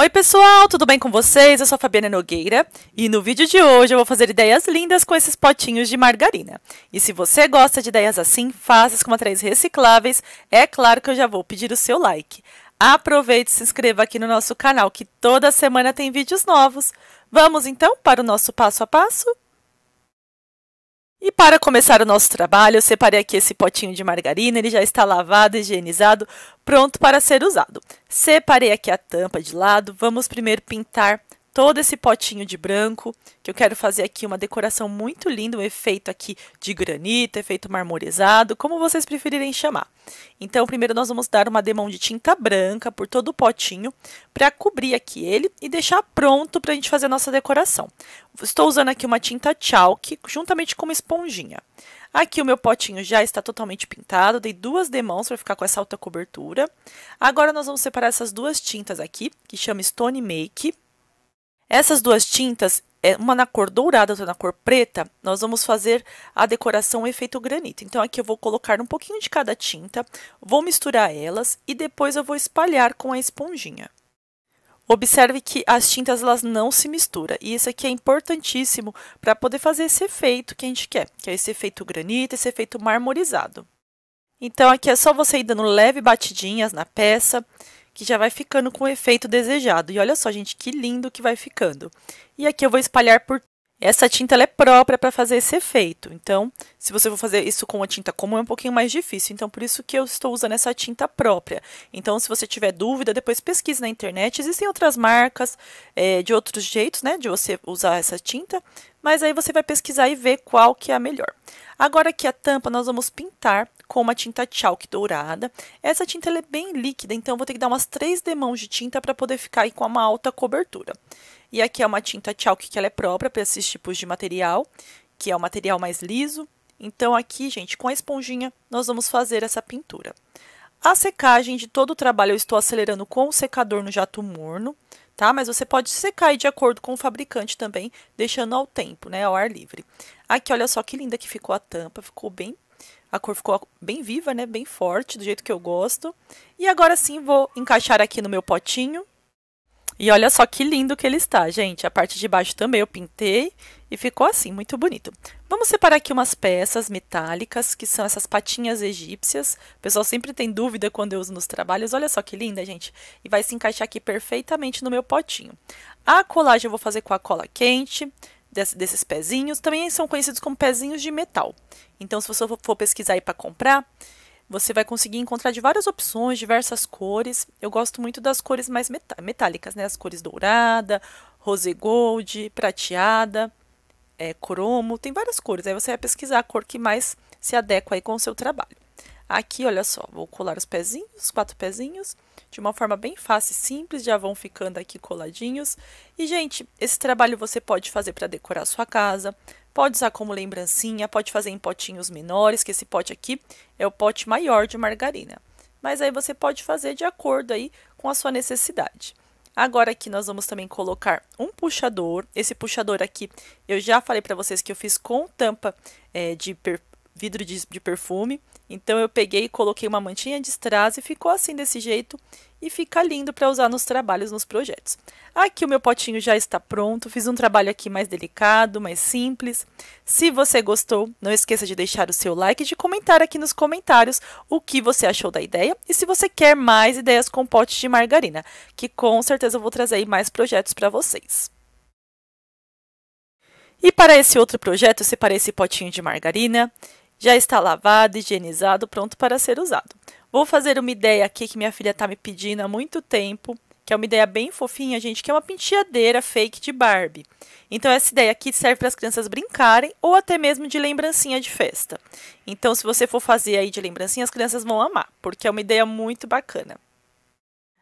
Oi pessoal, tudo bem com vocês? Eu sou a Fabiana Nogueira e no vídeo de hoje eu vou fazer ideias lindas com esses potinhos de margarina. E se você gosta de ideias assim, fáceis com materiais recicláveis, é claro que eu já vou pedir o seu like. Aproveite e se inscreva aqui no nosso canal que toda semana tem vídeos novos. Vamos então para o nosso passo a passo? E para começar o nosso trabalho, eu separei aqui esse potinho de margarina, ele já está lavado, higienizado, pronto para ser usado. Separei aqui a tampa de lado, vamos primeiro pintar todo esse potinho de branco, que eu quero fazer aqui uma decoração muito linda, um efeito aqui de granito, efeito marmorizado, como vocês preferirem chamar. Então, primeiro nós vamos dar uma demão de tinta branca por todo o potinho, para cobrir aqui ele e deixar pronto para a gente fazer a nossa decoração. Estou usando aqui uma tinta chalk, juntamente com uma esponjinha. Aqui o meu potinho já está totalmente pintado, dei duas demãos para ficar com essa alta cobertura. Agora nós vamos separar essas duas tintas aqui, que chama Stone Make, essas duas tintas, é, uma na cor dourada, outra na cor preta, nós vamos fazer a decoração efeito granito. Então, aqui eu vou colocar um pouquinho de cada tinta, vou misturar elas e depois eu vou espalhar com a esponjinha. Observe que as tintas elas não se misturam, e isso aqui é importantíssimo para poder fazer esse efeito que a gente quer, que é esse efeito granito, esse efeito marmorizado. Então, aqui é só você ir dando leve batidinhas na peça, que já vai ficando com o efeito desejado. E olha só, gente, que lindo que vai ficando. E aqui eu vou espalhar por... Essa tinta ela é própria para fazer esse efeito. Então, se você for fazer isso com uma tinta comum, é um pouquinho mais difícil. Então, por isso que eu estou usando essa tinta própria. Então, se você tiver dúvida, depois pesquise na internet. Existem outras marcas é, de outros jeitos, né? De você usar essa tinta. Mas aí você vai pesquisar e ver qual que é a melhor. Agora aqui a tampa, nós vamos pintar com uma tinta chalk dourada. Essa tinta é bem líquida, então vou ter que dar umas três demãos de tinta para poder ficar aí com uma alta cobertura. E aqui é uma tinta chalk que ela é própria para esses tipos de material, que é o material mais liso. Então aqui, gente, com a esponjinha, nós vamos fazer essa pintura. A secagem de todo o trabalho eu estou acelerando com o secador no jato morno, tá? Mas você pode secar de acordo com o fabricante também, deixando ao tempo, né, ao ar livre. Aqui, olha só que linda que ficou a tampa, ficou bem a cor ficou bem viva, né? Bem forte, do jeito que eu gosto. E agora sim vou encaixar aqui no meu potinho. E olha só que lindo que ele está, gente. A parte de baixo também eu pintei e ficou assim, muito bonito. Vamos separar aqui umas peças metálicas, que são essas patinhas egípcias. O pessoal sempre tem dúvida quando eu uso nos trabalhos. Olha só que linda, gente. E vai se encaixar aqui perfeitamente no meu potinho. A colagem eu vou fazer com a cola quente desses pezinhos também são conhecidos como pezinhos de metal. Então, se você for pesquisar aí para comprar, você vai conseguir encontrar de várias opções, diversas cores. Eu gosto muito das cores mais metálicas, né? As cores dourada, rose gold, prateada, é, cromo, tem várias cores. Aí você vai pesquisar a cor que mais se adequa aí com o seu trabalho. Aqui, olha só, vou colar os pezinhos, os quatro pezinhos, de uma forma bem fácil e simples, já vão ficando aqui coladinhos. E, gente, esse trabalho você pode fazer para decorar a sua casa, pode usar como lembrancinha, pode fazer em potinhos menores, que esse pote aqui é o pote maior de margarina. Mas aí você pode fazer de acordo aí com a sua necessidade. Agora aqui nós vamos também colocar um puxador. Esse puxador aqui, eu já falei para vocês que eu fiz com tampa é, de per vidro de, de, perfume. Então eu peguei e coloquei uma mantinha de strass e ficou assim desse jeito e fica lindo para usar nos trabalhos, nos projetos. Aqui o meu potinho já está pronto, fiz um trabalho aqui mais delicado, mais simples. Se você gostou, não esqueça de deixar o seu like e de comentar aqui nos comentários o que você achou da ideia e se você quer mais ideias com potes de margarina, que com certeza eu vou trazer aí mais projetos para vocês. E para esse outro projeto, eu separei esse potinho de margarina já está lavado, higienizado, pronto para ser usado. Vou fazer uma ideia aqui que minha filha está me pedindo há muito tempo, que é uma ideia bem fofinha, gente, que é uma penteadeira fake de Barbie. Então, essa ideia aqui serve para as crianças brincarem ou até mesmo de lembrancinha de festa. Então, se você for fazer aí de lembrancinha, as crianças vão amar, porque é uma ideia muito bacana.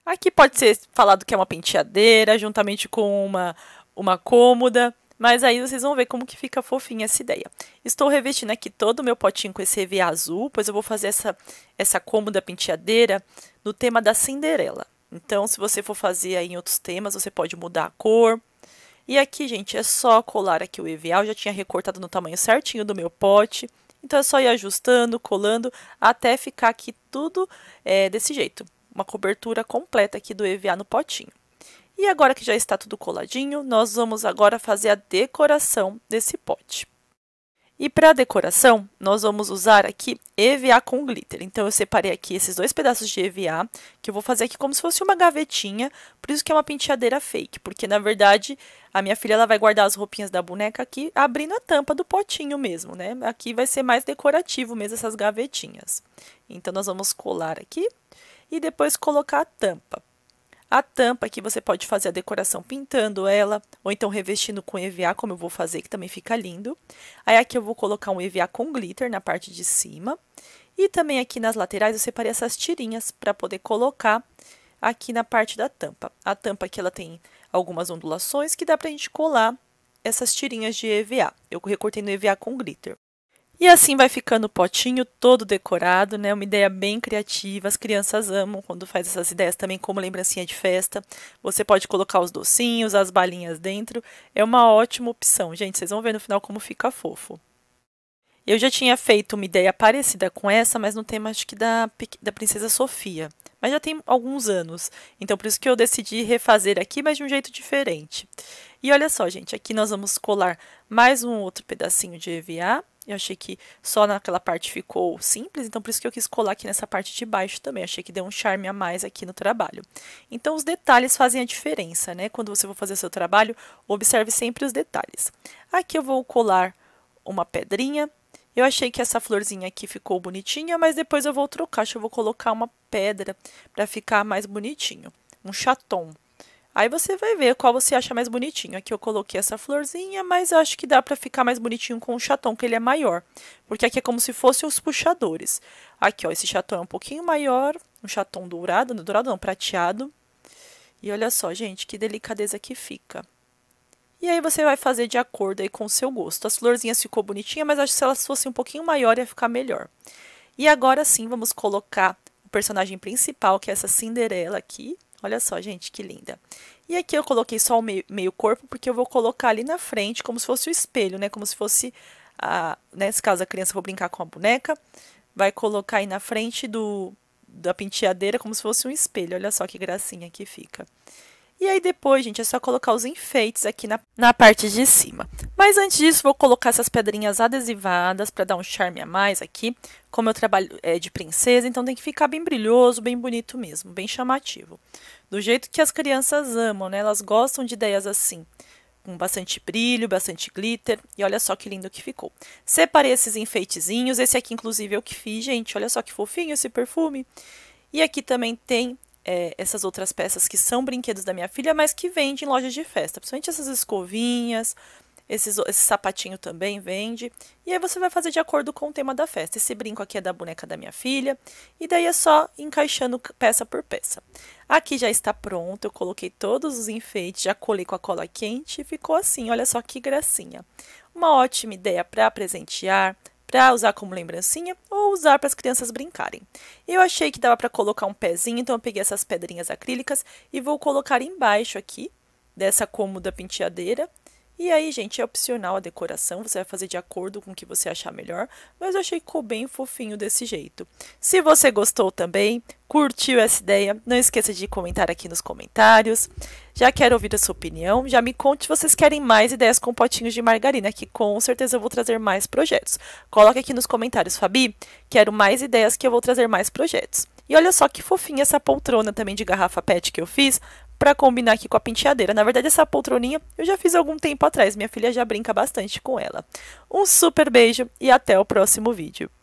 Aqui pode ser falado que é uma penteadeira, juntamente com uma, uma cômoda. Mas aí vocês vão ver como que fica fofinha essa ideia. Estou revestindo aqui todo o meu potinho com esse EVA azul, pois eu vou fazer essa, essa cômoda penteadeira no tema da Cinderela. Então, se você for fazer aí em outros temas, você pode mudar a cor. E aqui, gente, é só colar aqui o EVA. Eu já tinha recortado no tamanho certinho do meu pote. Então, é só ir ajustando, colando, até ficar aqui tudo é, desse jeito. Uma cobertura completa aqui do EVA no potinho. E agora que já está tudo coladinho, nós vamos agora fazer a decoração desse pote. E para a decoração, nós vamos usar aqui EVA com glitter. Então, eu separei aqui esses dois pedaços de EVA, que eu vou fazer aqui como se fosse uma gavetinha, por isso que é uma penteadeira fake, porque, na verdade, a minha filha ela vai guardar as roupinhas da boneca aqui, abrindo a tampa do potinho mesmo, né? Aqui vai ser mais decorativo mesmo essas gavetinhas. Então, nós vamos colar aqui e depois colocar a tampa. A tampa que você pode fazer a decoração pintando ela, ou então revestindo com EVA, como eu vou fazer, que também fica lindo. Aí aqui eu vou colocar um EVA com glitter na parte de cima. E também aqui nas laterais eu separei essas tirinhas para poder colocar aqui na parte da tampa. A tampa aqui ela tem algumas ondulações que dá para a gente colar essas tirinhas de EVA. Eu recortei no EVA com glitter. E assim vai ficando o potinho todo decorado, né? Uma ideia bem criativa. As crianças amam quando faz essas ideias também como lembrancinha de festa. Você pode colocar os docinhos, as balinhas dentro. É uma ótima opção, gente. Vocês vão ver no final como fica fofo. Eu já tinha feito uma ideia parecida com essa, mas no tema acho que da, da Princesa Sofia. Mas já tem alguns anos. Então, por isso que eu decidi refazer aqui, mas de um jeito diferente. E olha só, gente, aqui nós vamos colar mais um outro pedacinho de EVA eu achei que só naquela parte ficou simples, então por isso que eu quis colar aqui nessa parte de baixo também. achei que deu um charme a mais aqui no trabalho. Então os detalhes fazem a diferença, né? Quando você for fazer seu trabalho, observe sempre os detalhes. Aqui eu vou colar uma pedrinha. Eu achei que essa florzinha aqui ficou bonitinha, mas depois eu vou trocar. Acho que eu vou colocar uma pedra para ficar mais bonitinho. Um chaton. Aí você vai ver qual você acha mais bonitinho. Aqui eu coloquei essa florzinha, mas eu acho que dá para ficar mais bonitinho com o chatão que ele é maior. Porque aqui é como se fossem os puxadores. Aqui, ó, esse chatão é um pouquinho maior, um chatão dourado, não dourado não, prateado. E olha só, gente, que delicadeza que fica. E aí você vai fazer de acordo aí com o seu gosto. As florzinhas ficou bonitinha, mas acho que se elas fossem um pouquinho maior ia ficar melhor. E agora sim, vamos colocar o personagem principal, que é essa Cinderela aqui. Olha só, gente, que linda. E aqui eu coloquei só o meio, meio corpo, porque eu vou colocar ali na frente, como se fosse o espelho, né? Como se fosse, a, nesse caso, a criança vou brincar com a boneca, vai colocar aí na frente do, da penteadeira, como se fosse um espelho. Olha só que gracinha que fica. Fica. E aí depois, gente, é só colocar os enfeites aqui na, na parte de cima. Mas antes disso, vou colocar essas pedrinhas adesivadas para dar um charme a mais aqui. Como eu trabalho é, de princesa, então tem que ficar bem brilhoso, bem bonito mesmo, bem chamativo. Do jeito que as crianças amam, né? Elas gostam de ideias assim com bastante brilho, bastante glitter. E olha só que lindo que ficou. Separei esses enfeitezinhos. Esse aqui, inclusive, eu que fiz, gente. Olha só que fofinho esse perfume. E aqui também tem é, essas outras peças que são brinquedos da minha filha, mas que vende em lojas de festa. Principalmente essas escovinhas, esses, esse sapatinho também vende. E aí você vai fazer de acordo com o tema da festa. Esse brinco aqui é da boneca da minha filha. E daí é só encaixando peça por peça. Aqui já está pronto, eu coloquei todos os enfeites, já colei com a cola quente e ficou assim. Olha só que gracinha. Uma ótima ideia para presentear, para usar como lembrancinha ou usar para as crianças brincarem. Eu achei que dava para colocar um pezinho, então eu peguei essas pedrinhas acrílicas e vou colocar embaixo aqui dessa cômoda penteadeira. E aí, gente, é opcional a decoração, você vai fazer de acordo com o que você achar melhor, mas eu achei que ficou bem fofinho desse jeito. Se você gostou também, curtiu essa ideia, não esqueça de comentar aqui nos comentários. Já quero ouvir a sua opinião. Já me conte se vocês querem mais ideias com potinhos de margarina, que com certeza eu vou trazer mais projetos. Coloque aqui nos comentários, Fabi, quero mais ideias que eu vou trazer mais projetos. E olha só que fofinha essa poltrona também de garrafa PET que eu fiz para combinar aqui com a penteadeira. Na verdade, essa poltroninha eu já fiz algum tempo atrás, minha filha já brinca bastante com ela. Um super beijo e até o próximo vídeo.